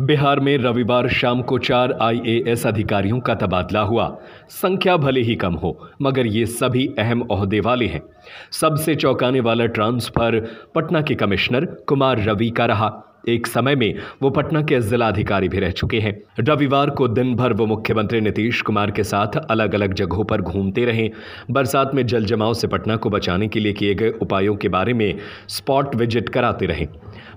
बिहार में रविवार शाम को चार आईएएस अधिकारियों का तबादला हुआ संख्या भले ही कम हो मगर ये सभी अहम अहदे वाले हैं सबसे चौंकाने वाला ट्रांसफर पटना के कमिश्नर कुमार रवि का रहा एक समय में वो पटना के जिलाधिकारी भी रह चुके हैं रविवार को दिन भर वो मुख्यमंत्री नीतीश कुमार के साथ अलग अलग जगहों पर घूमते रहे बरसात में जल जमाव से पटना को बचाने के लिए किए गए उपायों के बारे में स्पॉट विजिट कराते रहे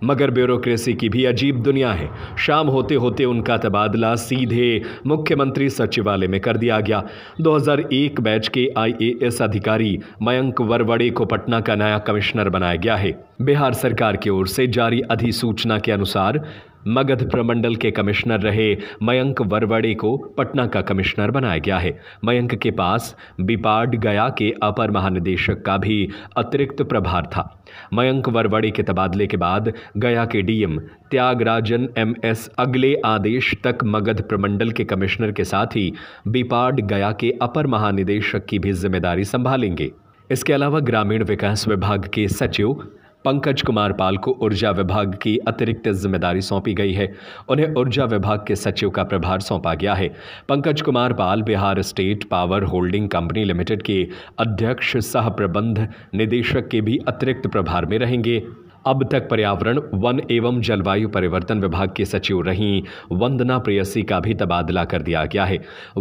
मगर ब्यूरोक्रेसी की भी अजीब दुनिया है शाम होते होते उनका तबादला सीधे मुख्यमंत्री सचिवालय में कर दिया गया 2001 बैच के आईएएस अधिकारी मयंक वरवड़े को पटना का नया कमिश्नर बनाया गया है बिहार सरकार की ओर से जारी अधिसूचना के अनुसार मगध प्रमंडल के कमिश्नर रहे मयंक वरवड़े को पटना का कमिश्नर बनाया गया है मयंक के पास बिपाड गया के अपर महानिदेशक का भी अतिरिक्त प्रभार था मयंक वरवड़े के तबादले के बाद गया के डीएम त्यागराजन एमएस अगले आदेश तक मगध प्रमंडल के कमिश्नर के साथ ही बिपाड गया के अपर महानिदेशक की भी जिम्मेदारी संभालेंगे इसके अलावा ग्रामीण विकास विभाग के सचिव पंकज कुमार पाल को ऊर्जा विभाग की अतिरिक्त जिम्मेदारी सौंपी गई है उन्हें ऊर्जा विभाग के सचिव का प्रभार सौंपा गया है Pankaj Kumar Pal Bihar state power holding company limited के अध्यक्ष सह प्रबंध निदेशक के भी अतिरिक्त प्रभार में रहेंगे अब तक पर्यावरण वन एवं जलवायु परिवर्तन विभाग की सचिव रहीं वंदना प्रेयसी का भी तबादला कर दिया गया है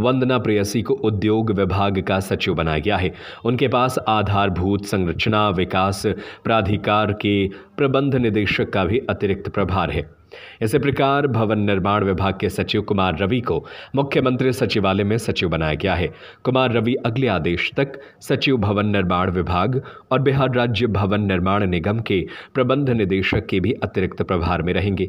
वंदना प्रेयसी को उद्योग विभाग का सचिव बनाया गया है उनके पास आधारभूत संरचना विकास प्राधिकार के प्रबंध निदेशक का भी अतिरिक्त प्रभार है इसी प्रकार भवन निर्माण विभाग के सचिव कुमार रवि को मुख्यमंत्री सचिवालय में सचिव बनाया गया है कुमार रवि अगले आदेश तक सचिव भवन निर्माण विभाग और बिहार राज्य भवन निर्माण निगम के प्रबंध निदेशक के भी अतिरिक्त प्रभार में रहेंगे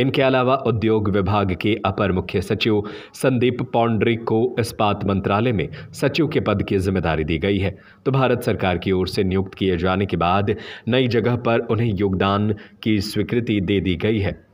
इनके अलावा उद्योग विभाग के अपर मुख्य सचिव संदीप पौंड्री को इस्पात मंत्रालय में सचिव के पद की जिम्मेदारी दी गई है तो भारत सरकार की ओर से नियुक्त किए जाने के बाद नई जगह पर उन्हें योगदान की स्वीकृति दे दी गई है